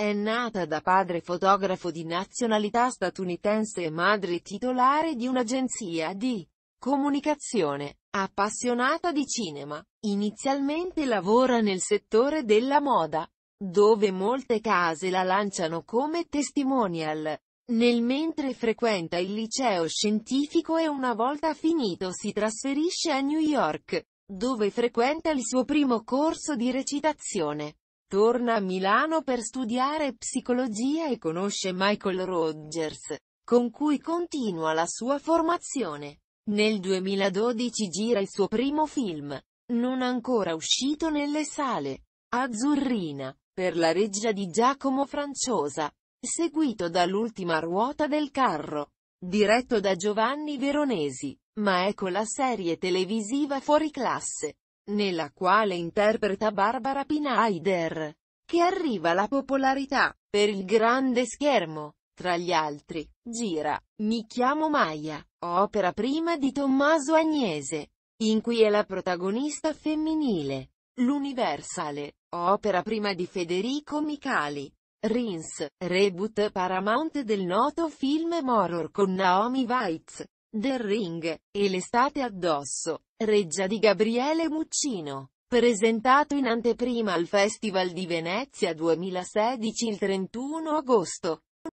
È nata da padre fotografo di nazionalità statunitense e madre titolare di un'agenzia di comunicazione. Appassionata di cinema, inizialmente lavora nel settore della moda, dove molte case la lanciano come testimonial. Nel mentre frequenta il liceo scientifico e una volta finito si trasferisce a New York, dove frequenta il suo primo corso di recitazione. Torna a Milano per studiare psicologia e conosce Michael Rogers, con cui continua la sua formazione. Nel 2012 gira il suo primo film, non ancora uscito nelle sale, Azzurrina, per la regia di Giacomo Franciosa, seguito dall'ultima ruota del carro, diretto da Giovanni Veronesi, ma ecco la serie televisiva fuori classe nella quale interpreta Barbara Pinaider, che arriva alla popolarità, per il grande schermo. Tra gli altri, gira, Mi chiamo Maya, opera prima di Tommaso Agnese, in cui è la protagonista femminile. L'Universale, opera prima di Federico Micali. Rins, reboot Paramount del noto film horror con Naomi Weitz, del Ring, e l'estate addosso, reggia di Gabriele Muccino. Presentato in anteprima al Festival di Venezia 2016 il 31 agosto.